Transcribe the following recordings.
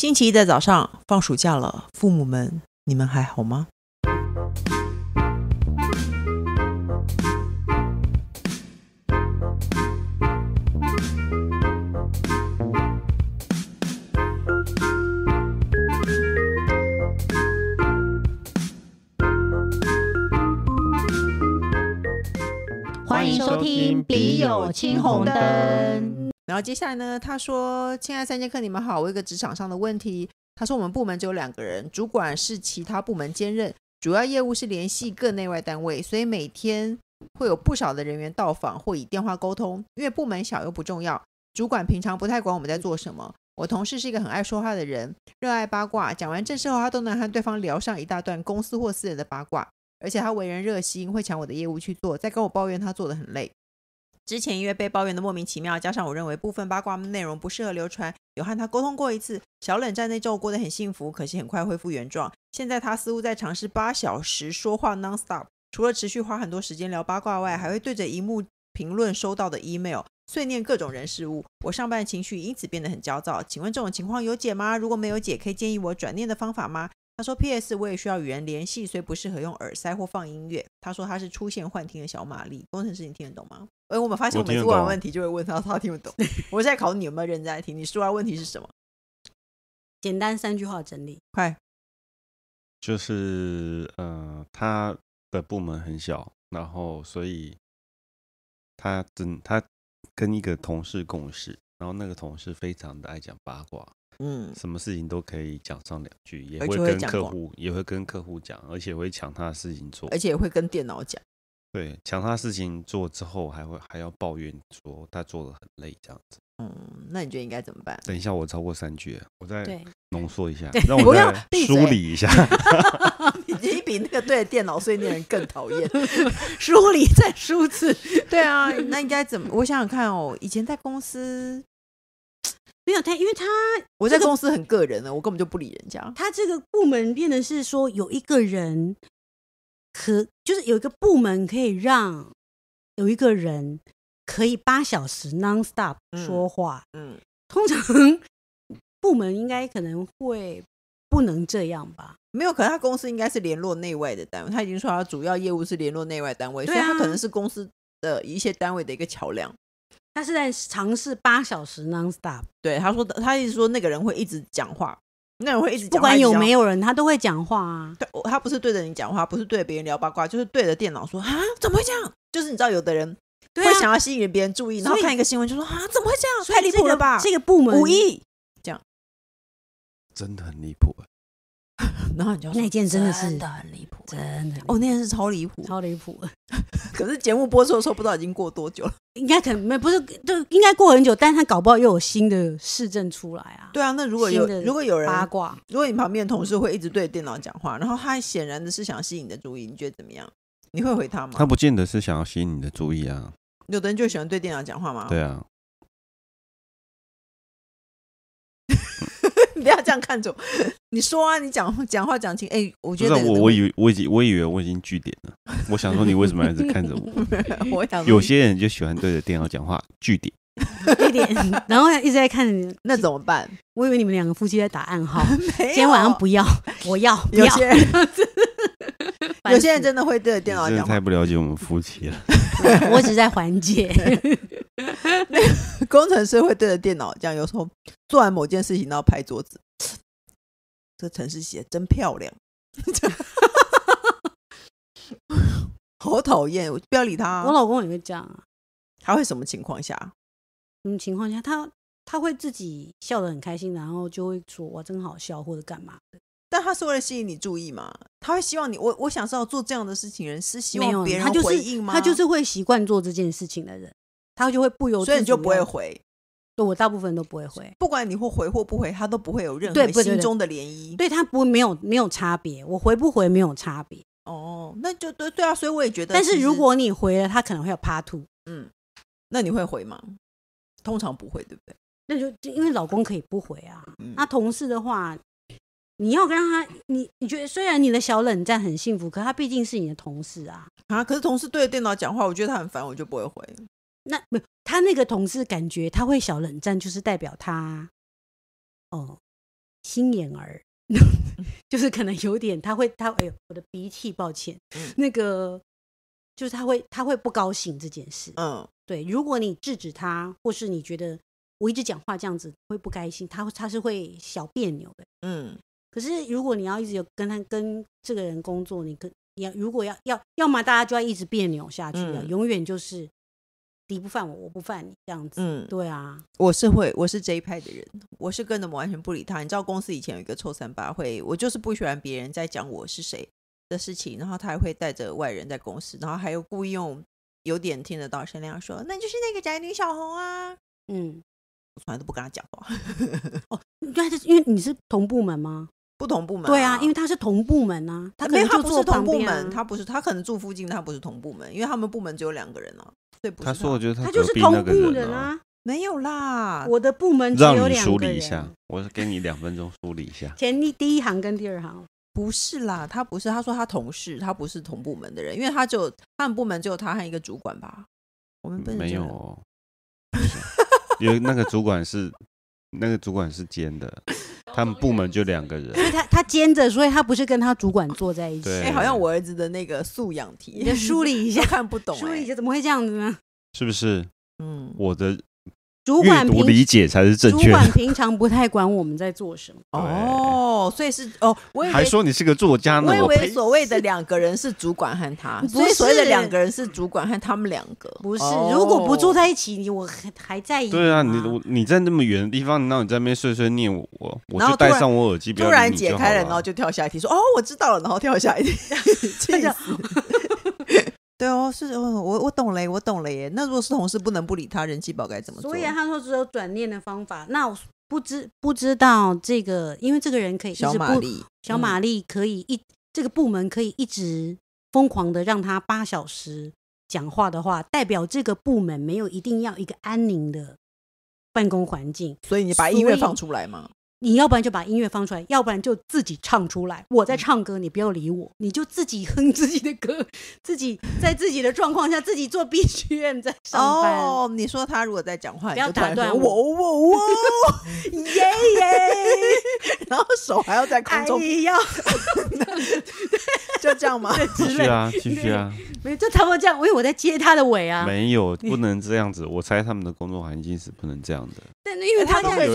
星期一的早上，放暑假了，父母们，你们还好吗？欢迎收听《笔友》《青红灯》。然后接下来呢？他说：“亲爱三节课，你们好，我有个职场上的问题。他说我们部门只有两个人，主管是其他部门兼任，主要业务是联系各内外单位，所以每天会有不少的人员到访或以电话沟通。因为部门小又不重要，主管平常不太管我们在做什么。我同事是一个很爱说话的人，热爱八卦，讲完正事后，他都能和对方聊上一大段公司或私人的八卦。而且他为人热心，会抢我的业务去做，在跟我抱怨他做的很累。”之前因为被抱怨的莫名其妙，加上我认为部分八卦内容不适合流传，有和他沟通过一次小冷战那周过得很幸福，可惜很快恢复原状。现在他似乎在尝试八小时说话 nonstop，除了持续花很多时间聊八卦外，还会对着荧幕评论收到的 email 碎念各种人事物。我上班的情绪因此变得很焦躁，请问这种情况有解吗？如果没有解，可以建议我转念的方法吗？他说：“P.S. 我也需要与人联系，所以不适合用耳塞或放音乐。”他说：“他是出现幻听的小玛丽工程师，你听得懂吗？”哎，我们发现我们问完问题就会问他，他听不懂。我在考你有没有认真在听？你说完问题是什么？简单三句话整理，快。就是呃，他的部门很小，然后所以他真他跟一个同事共事，然后那个同事非常的爱讲八卦。嗯，什么事情都可以讲上两句，也会跟客户也会跟客户讲，而且会抢他的事情做，而且会跟电脑讲。对，抢他的事情做之后，还会还要抱怨说他做的很累这样子。嗯，那你觉得应该怎么办？等一下我超过三句，我再浓缩一下，让我不要梳理一下。你 比那个对电脑碎念人更讨厌。梳理再梳子，对啊，那应该怎么？我想想看哦，以前在公司。没有他，因为他我在公司很个人的，我根本就不理人家。他这个部门变得是说有一个人可，就是有一个部门可以让有一个人可以八小时 nonstop 说话。嗯，通常部门应该可能会不能这样吧？没有，可是他公司应该是联络内外的单位。他已经说他主要业务是联络内外单位，所以他可能是公司的一些单位的一个桥梁。他是在尝试八小时 nonstop。对他说，他一直说那个人会一直讲话，那人会一直不管有没有人，他都会讲话啊。对，他不是对着你讲话，不是对别人聊八卦，就是对着电脑说啊，怎么会这样？就是你知道，有的人会想要吸引别人注意，然后看一个新闻就说啊，怎么会这样？太离谱了吧！这个部门五亿，这样，真的很离谱。然后你就那件真的是很离谱，真的哦，那件是超离谱，超离谱。可是节目播出的时候，不知道已经过多久了。应该可能没不是，就应该过很久，但是他搞不好又有新的市政出来啊。对啊，那如果有如果有人八卦，如果你旁边同事会一直对电脑讲话，然后他显然的是想吸引你的注意，你觉得怎么样？你会回他吗？他不见得是想要吸引你的注意啊。有的人就喜欢对电脑讲话吗？对啊。你不要这样看着我，你说啊，你讲讲话讲清。哎，我觉得我我以为我已经我以为我已经据点了，我想说你为什么一直看着我？我想有些人就喜欢对着电脑讲话据点，据点，然后一直在看，那怎么办？我以为你们两个夫妻在打暗号，今天晚上不要，我要，不要。有些人真的会对电脑讲，太不了解我们夫妻了。我只在缓解。工程师会对着电脑样，有时候做完某件事情，然后拍桌子。这城市写真漂亮，好讨厌！我不要理他。我老公也会这样啊。他会什么情况下？什么情况下？他他会自己笑得很开心，然后就会说：“哇，真好笑！”或者干嘛？但他是为了吸引你注意嘛？他会希望你，我我想知道做这样的事情人是希望别人回应吗？他就是会习惯做这件事情的人，他就会不由所以你就不会回，对我大部分都不会回，不管你会回或不回，他都不会有任何心中的涟漪，对他不没有没有差别，我回不回没有差别。哦，那就对对啊，所以我也觉得，但是如果你回了，他可能会有趴吐。嗯，那你会回吗？通常不会，对不对？那就因为老公可以不回啊，那同事的话。你要跟他，你你觉得虽然你的小冷战很幸福，可他毕竟是你的同事啊。啊，可是同事对着电脑讲话，我觉得他很烦，我就不会回。那没有他那个同事，感觉他会小冷战，就是代表他哦，心眼儿，就是可能有点他会他哎呦我的鼻涕，抱歉，那个就是他会他会不高兴这件事。嗯，对，如果你制止他，或是你觉得我一直讲话这样子会不开心，他他是会小别扭的。嗯。可是，如果你要一直有跟他跟这个人工作，你跟要如果要要，要么大家就要一直别扭下去了，永远就是你不犯我，我不犯你这样子。嗯，对啊，我是会，我是这一派的人，我是跟他们完全不理他。你知道公司以前有一个臭三八会，我就是不喜欢别人在讲我是谁的事情，然后他还会带着外人在公司，然后还有故意用有点听得到声样说，那就是那个宅女小红啊。嗯，从来都不跟他讲话。哦，就是因为你是同部门吗？不同部门对啊，因为他是同部门啊，他没有，他不是同部门，他不是，他可能住附近，他不是同部门，因为他们部门只有两个人啊，对，不是。他说，我觉得他就是同部门啊，没有啦，我的部门只有两个人。让你梳理一下，我是给你两分钟梳理一下。前第第一行跟第二行不是啦，他不是，他说他同事，他不是同部门的人，因为他就他们部门只有他和一个主管吧，我们没有，因为那个主管是那个主管是兼的。他们部门就两个人，所以他他兼着，所以他不是跟他主管坐在一起。哎，好像我儿子的那个素养题，你梳理一下，看不懂，梳理一下怎么会这样子呢？是不是？嗯，我的。主管理解才是正确的。主管平常不太管我们在做什么。哦，所以是哦，我还说你是个作家呢。我以为所谓的两个人是主管和他，不是所谓的两个人是主管和他们两个，不是。如果不住在一起，你我还还在一。对啊，你我你在那么远的地方，那你在那边碎碎念我，我就戴上我耳机，突然解开了，然后就跳下来说：“哦，我知道了。”然后跳下一点，这 样。对哦，是，我我懂了，我懂了耶。那如果是同事不能不理他，人气宝该怎么做？所以他说只有转念的方法。那我不知不知道这个，因为这个人可以小玛丽，小玛丽可以一这个部门可以一直疯狂的让他八小时讲话的话，代表这个部门没有一定要一个安宁的办公环境。所以你把音乐放出来吗？你要不然就把音乐放出来，要不然就自己唱出来。我在唱歌，你不要理我，你就自己哼自己的歌，自己在自己的状况下自己做 B m 在上哦，你说他如果在讲话，不要打断我。耶耶，然后手还要在空中。哎呀！这样吗？继续啊，继续啊！没，有，就他们这样，因为我在接他的尾啊。没有，不能这样子。我猜他们的工作环境是不能这样的。但因为他有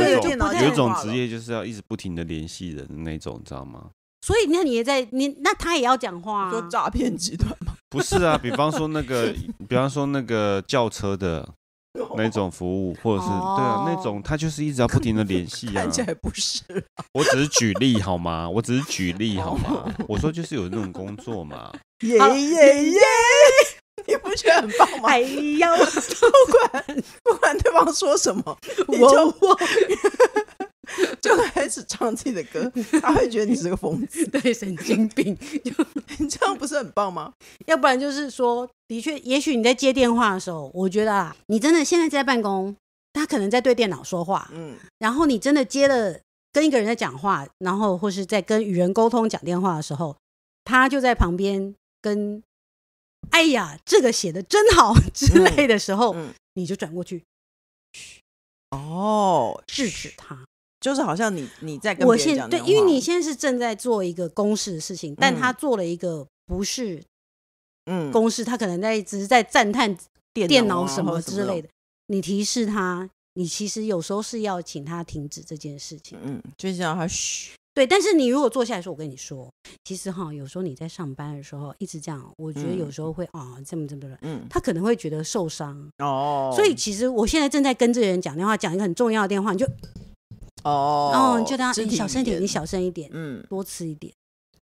有一种职业，就是要一直不停的联系人的那种，你知道吗？所以那你也在你那他也要讲话，说诈骗集团吗？不是啊，比方说那个，比方说那个轿车的。那种服务，或者是对啊，那种他就是一直要不停的联系啊。看起来不是，我只是举例好吗？我只是举例好吗？我说就是有那种工作嘛。耶耶耶！你不觉得很棒吗？还要 不管不管对方说什么，我我。就开始唱自己的歌，他会觉得你是个疯子，对，神经病。就 你这样不是很棒吗？要不然就是说，的确，也许你在接电话的时候，我觉得啊，你真的现在在办公，他可能在对电脑说话，嗯。然后你真的接了，跟一个人在讲话，然后或是在跟与人沟通、讲电话的时候，他就在旁边跟，哎呀，这个写的真好之类的时候，你就转过去，嘘，哦，制止他。就是好像你你在跟我现对，因为你现在是正在做一个公式的事情，但他做了一个不是嗯公式，他可能在只是在赞叹电脑什么之类的。你提示他，你其实有时候是要请他停止这件事情。嗯，就是让他嘘。对，但是你如果坐下来说，我跟你说，其实哈，有时候你在上班的时候一直这样，我觉得有时候会啊这么这么的，嗯，他可能会觉得受伤哦。所以其实我现在正在跟这个人讲电话，讲一个很重要的电话，你就。哦，然就这样，小声点，你小声一点，嗯，多吃一点。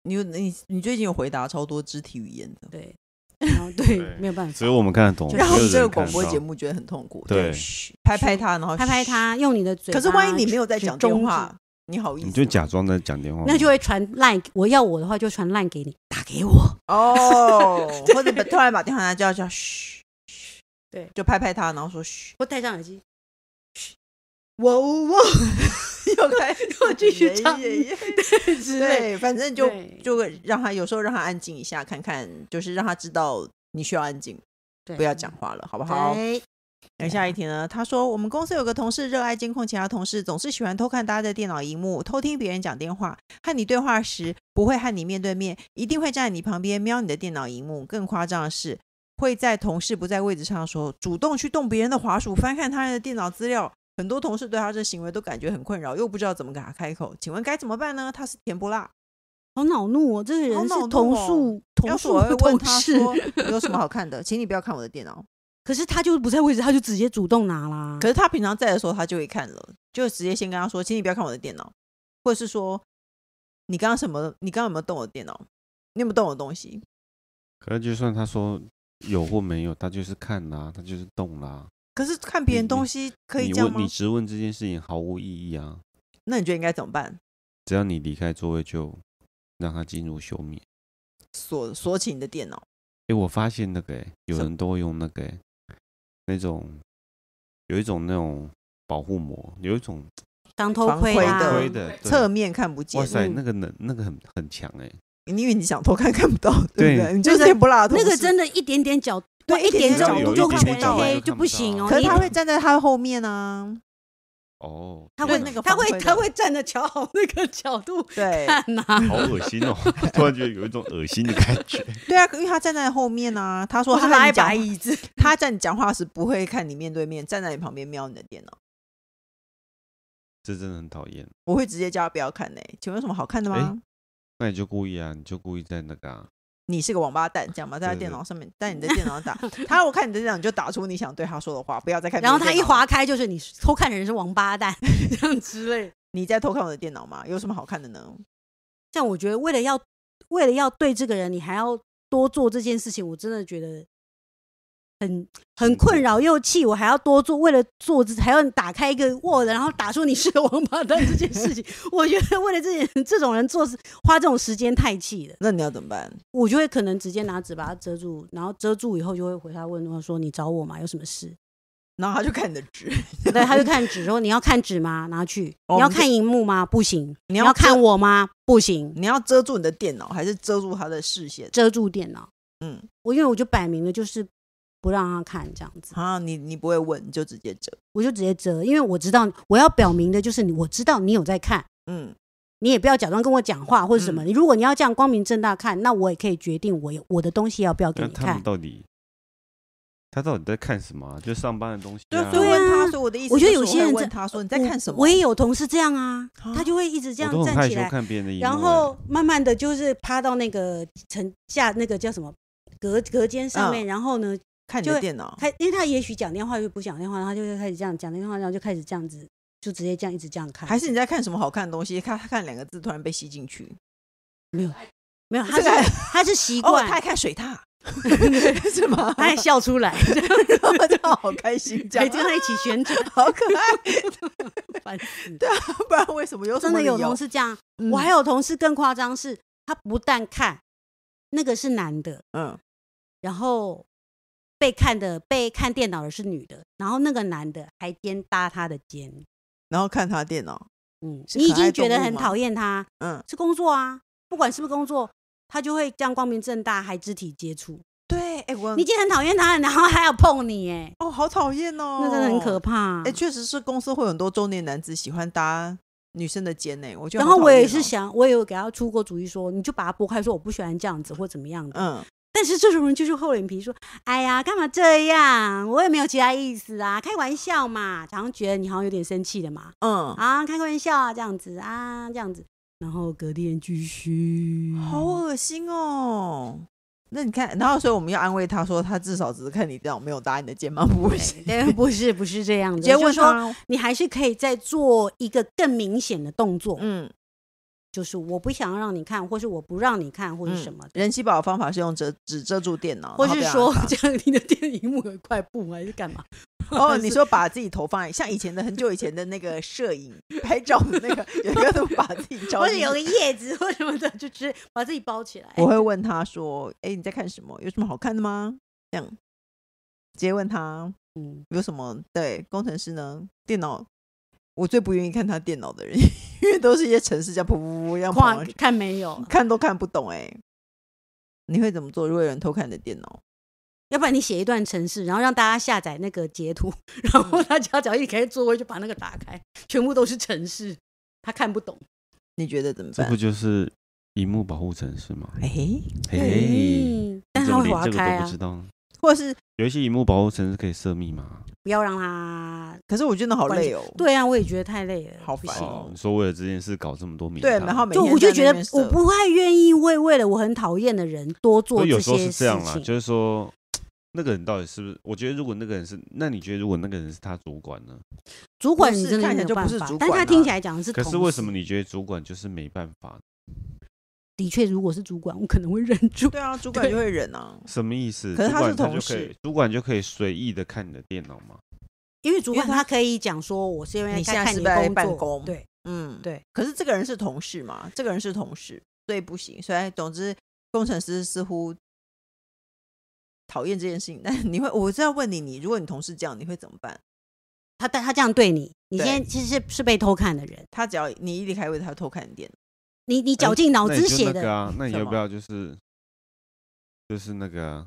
你你你最近有回答超多肢体语言的，对，然后对，没有办法，所以我们看得懂，然后这个广播节目觉得很痛苦，对，拍拍他，然后拍拍他，用你的嘴。可是万一你没有在讲电话，你好意思？你就假装在讲电话，那就会传烂。我要我的话就传烂给你，打给我哦，或者突然把电话拿掉，叫嘘嘘，对，就拍拍他，然后说嘘，或戴上耳机。我我 又开又继续唱对对，反正就就让他有时候让他安静一下，看看就是让他知道你需要安静，不要讲话了，好不好？等下一题呢？他说我们公司有个同事热爱监控其他同事，总是喜欢偷看大家的电脑荧幕，偷听别人讲电话。和你对话时不会和你面对面，一定会站在你旁边瞄你的电脑荧幕。更夸张的是，会在同事不在位置上的时候，主动去动别人的滑鼠，翻看他人的电脑资料。很多同事对他这行为都感觉很困扰，又不知道怎么给他开口，请问该怎么办呢？他是甜不辣，好恼怒哦！这个人是投诉，投诉。我会问他说：“有什么好看的？请你不要看我的电脑。”可是他就不在位置，他就直接主动拿啦。可是他平常在的时候，他就会看了，就直接先跟他说：“请你不要看我的电脑。”或者是说：“你刚刚什么？你刚刚有没有动我的电脑？你有没有动我的东西？”可能就算他说有或没有，他就是看啦，他就是动啦。可是看别人东西可以这样吗？你直问这件事情毫无意义啊。那你觉得应该怎么办？只要你离开座位，就让他进入休眠。锁锁起你的电脑。哎，我发现那个，有人都会用那个那种有一种那种保护膜，有一种当偷窥的侧面看不见。哇塞，那个能那个很很强哎。因为你想偷看看不到，对不对？你就是不拉那个真的一点点角。对，一点角度就看不到，就不行哦。可是他会站在他的后面呢。哦，他会那个，他会他会站着，瞧好那个角度 看好恶心哦！突然觉得有一种恶心的感觉。对啊，因为他站在后面啊。他说他拉一把椅子，他在讲话时不会看你面对面，站在你旁边瞄你的电脑。这真的很讨厌。我会直接叫他不要看呢。请问有什么好看的吗？那你就故意啊，你就故意在那个啊。你是个王八蛋，这样嘛，在他电脑上面，但 你的电脑打他，我看你的电脑就打出你想对他说的话，不要再看。然后他一划开，就是你偷看的人是王八蛋 这样之类。你在偷看我的电脑吗？有什么好看的呢？像我觉得，为了要为了要对这个人，你还要多做这件事情，我真的觉得。很很困扰又气，我还要多做，为了做，还要打开一个 Word，然后打出你是个王八蛋这件事情。我觉得为了这件这种人做，事花这种时间太气了。那你要怎么办？我就会可能直接拿纸把它遮住，然后遮住以后就会回他问他说：“你找我吗？有什么事？” 然后他就看你的纸，对，他就看纸，说：“你要看纸吗？拿去。你要看荧幕吗？不行。你要看我吗？不行。你要遮住你的电脑，还是遮住他的视线？遮住电脑。嗯，我因为我就摆明了就是。”不让他看这样子啊！你你不会问就直接折，我就直接折，因为我知道我要表明的就是你，我知道你有在看，嗯，你也不要假装跟我讲话或者什么。你如果你要这样光明正大看，那我也可以决定我我的东西要不要给你看。到底他到底在看什么？就上班的东西。对，所以问他，说我的意思，我觉得有些人问他说你在看什么，我也有同事这样啊，他就会一直这样，站起来看别人。然后慢慢的就是趴到那个层下那个叫什么隔隔间上面，然后呢？看你的电脑，他因为他也许讲电话又不讲电话，他就会开始这样讲电话，然后就开始这样子，就直接这样一直这样看。还是你在看什么好看的东西？看他看两个字，突然被吸进去，没有没有，他是他是习惯。他看水獭 是吗？他也笑出来，真的好开心，这样跟他一起旋转，好可爱。对啊，不然为什么有真的有同事这样？我还有同事更夸张，是他不但看那个是男的，嗯，然后。被看的被看电脑的是女的，然后那个男的还肩搭她的肩，然后看他电脑。嗯，你已经觉得很讨厌他。嗯，是工作啊，不管是不是工作，他就会这样光明正大还肢体接触。对，哎，我已经很讨厌他了，然后还要碰你，哎，哦，好讨厌哦，那真的很可怕。哎，确实是公司会很多中年男子喜欢搭女生的肩呢。我觉得，然后我也是想，我也有给他出过主意说，你就把他拨开，说我不喜欢这样子或怎么样的。嗯。但是这种人就是厚脸皮，说：“哎呀，干嘛这样？我也没有其他意思啊，开玩笑嘛。”常常觉得你好像有点生气的嘛，嗯，啊，开个玩笑啊，这样子啊，这样子，然后隔天继续，好恶心哦。那你看，然后所以我们要安慰他说，他至少只是看你这样，没有搭你的肩膀，不行，不是，不是这样。子。结果说，你还是可以再做一个更明显的动作，嗯。就是我不想让你看，或是我不让你看，或是什么。人妻宝方法是用遮纸遮住电脑，或是说 样你的电影幕一块布还是干嘛？哦，你说把自己头放，像以前的很久以前的那个摄影拍照的那个，有一个都把自己照，或者有个叶子或什么的，就直接把自己包起来。我会问他说：“哎，你在看什么？有什么好看的吗？”这样直接问他。嗯，有什么？对，工程师呢？电脑，我最不愿意看他电脑的人。因为都是一些城市，叫噗噗噗，要跑过去。看没有，看都看不懂哎。你会怎么做？如果有人偷看你的电脑，要不然你写一段城市，然后让大家下载那个截图，然后他只要一开座位就把那个打开，全部都是城市，他看不懂。你觉得怎么？这不就是荧幕保护城市吗？哎，哎，但他会划开啊。或者是游戏荧幕保护层是可以设密码，不要让他。可是我真的好累哦。对啊，我也觉得太累了，好烦哦。你说为了这件事搞这么多对，然后每就我就觉得我不太愿意为为了我很讨厌的人多做这些事情。就是说，那个人到底是不是？我觉得如果那个人是，那你觉得如果那个人是他主管呢？主管是真的没有办法，但他听起来讲的是。可是为什么你觉得主管就是没办法？的确，如果是主管，我可能会忍住。对啊，主管就会忍啊。什么意思？可是他是同事，主管就可以随意的看你的电脑吗？因为主管他可以讲说我是因为现在是在办公。对，嗯，对。可是这个人是同事嘛？这个人是同事，所以不行。所以总之，工程师似乎讨厌这件事情。但你会，我是要问你，你如果你同事这样，你会怎么办？他但他这样对你，你现在其实是被偷看的人。他只要你一离开位，他偷看你电脑。你你绞尽脑汁写的啊？那你要不要就是就是那个？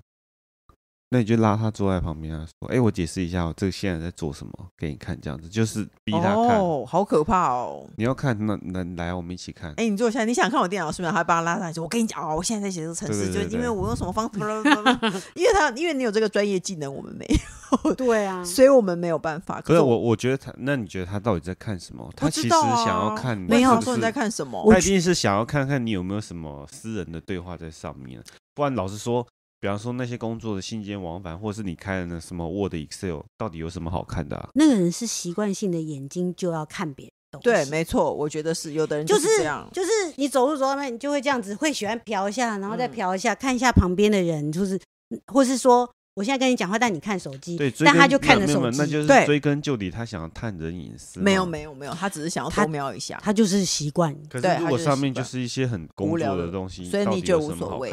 那你就拉他坐在旁边啊，说：“哎，我解释一下，我这个现在在做什么，给你看，这样子就是逼他看。哦，好可怕哦！你要看，那那来，我们一起看。哎，你坐下，你想看我电脑是不是？还把他拉上来，我跟你讲哦，我现在在写这个程式，就因为我用什么方法，因为他因为你有这个专业技能，我们没有，对啊，所以我们没有办法。可是我我觉得他，那你觉得他到底在看什么？他其实想要看，没有说你在看什么，他一定是想要看看你有没有什么私人的对话在上面，不然老实说。”比方说那些工作的信件往返，或是你开的那什么 Word Excel，到底有什么好看的？那个人是习惯性的眼睛就要看别人。对，没错，我觉得是有的人就是这样，就是你走路走到那，你就会这样子，会喜欢瞟一下，然后再瞟一下，看一下旁边的人，就是或是说我现在跟你讲话，但你看手机，对，但他就看着手机，那就是追根究底，他想要探人隐私。没有，没有，没有，他只是想要偷瞄一下，他就是习惯。可是如果上面就是一些很工作的东西，所以你就无所谓。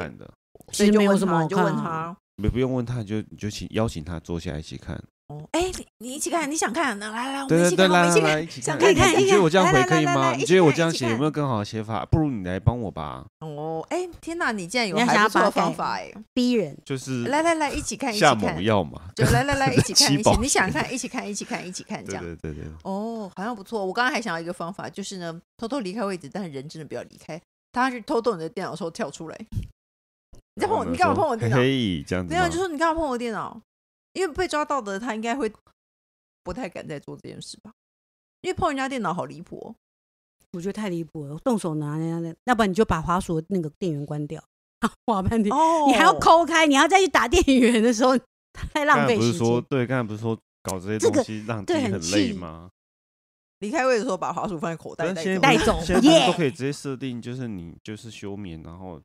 所以就问他，就问他，不不用问他就就请邀请他坐下一起看。哦，哎，你一起看，你想看那来来，我们一起看，来，一起看，一起看，一起看。你觉得我这样回可以吗？你觉得我这样写有没有更好的写法？不如你来帮我吧。哦，哎，天哪，你竟然有还这么方法哎，逼人就是来来来一起看一下猛药嘛，就来来来 一起看一起你想看一起看一起看一起看这样对对对哦，好像不错。我刚刚还想要一个方法，就是呢偷偷离开位置，但是人真的不要离开，他去偷偷你的电脑时候跳出来。你再碰我，你干嘛碰我电脑，可以这样子。没有，就是你干嘛碰我电脑，因为被抓到的他应该会不太敢再做这件事吧？因为碰人家电脑好离谱，我觉得太离谱了。动手拿人家的，要不然你就把滑鼠那个电源关掉。华半天，源，你还要抠开，你要再去打电源的时候太浪费。不是说对，刚才不是说搞这些东西让己很累吗？离开位的时候把滑鼠放在口袋带带走，现在都可以直接设定，就是你就是休眠，然后。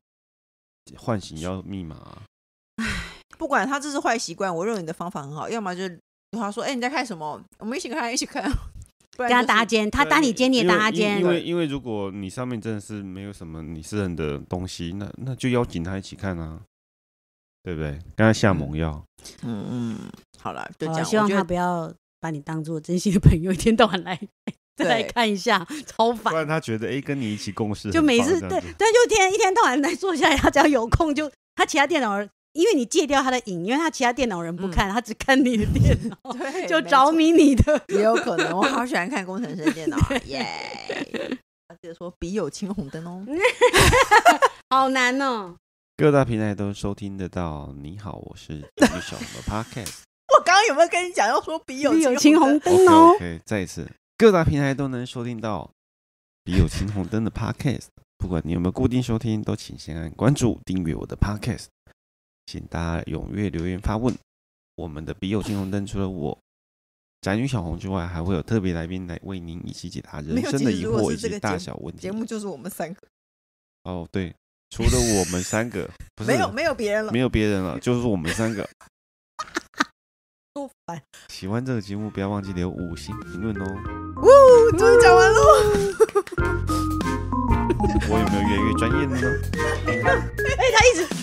唤醒要密码，唉，不管他这是坏习惯，我认为你的方法很好。要么就他说：“哎，你在看什么？我们一起看，一起看，跟他搭肩，他搭你肩，你也搭他肩。”因为因为如果你上面真的是没有什么你私人的东西，那那就邀请他一起看啊，对不对？跟他下猛药。嗯嗯，好了，就讲。希望他不要把你当做真心的朋友，一天到晚来。再来看一下，超烦。不然他觉得哎，跟你一起共事就每次对，对，就天一天到晚在坐下来，他只要有空就他其他电脑，因为你戒掉他的瘾，因为他其他电脑人不看，他只看你的电脑，就着迷你的。也有可能，我好喜欢看工程师电脑 耶。记得说笔有青红灯哦，好难哦。各大平台都收听得到。你好，我是李小龙的 Podcast。我刚刚有没有跟你讲要说笔有青红灯哦？OK，再一次。各大平台都能收听到笔友青红灯的 Podcast，不管你有没有固定收听，都请先按关注订阅我的 Podcast。请大家踊跃留言发问。我们的笔友青红灯除了我宅女小红之外，还会有特别来宾来为您一起解答人生的疑惑以及大小问题。节目就是我们三个。哦，对，除了我们三个，没有没有别人了，没有别人了，就是我们三个。多烦！喜欢这个节目，不要忘记留五星评论哦。呜，终于讲完了。我有没有越来越专业了呢？哎，他一直。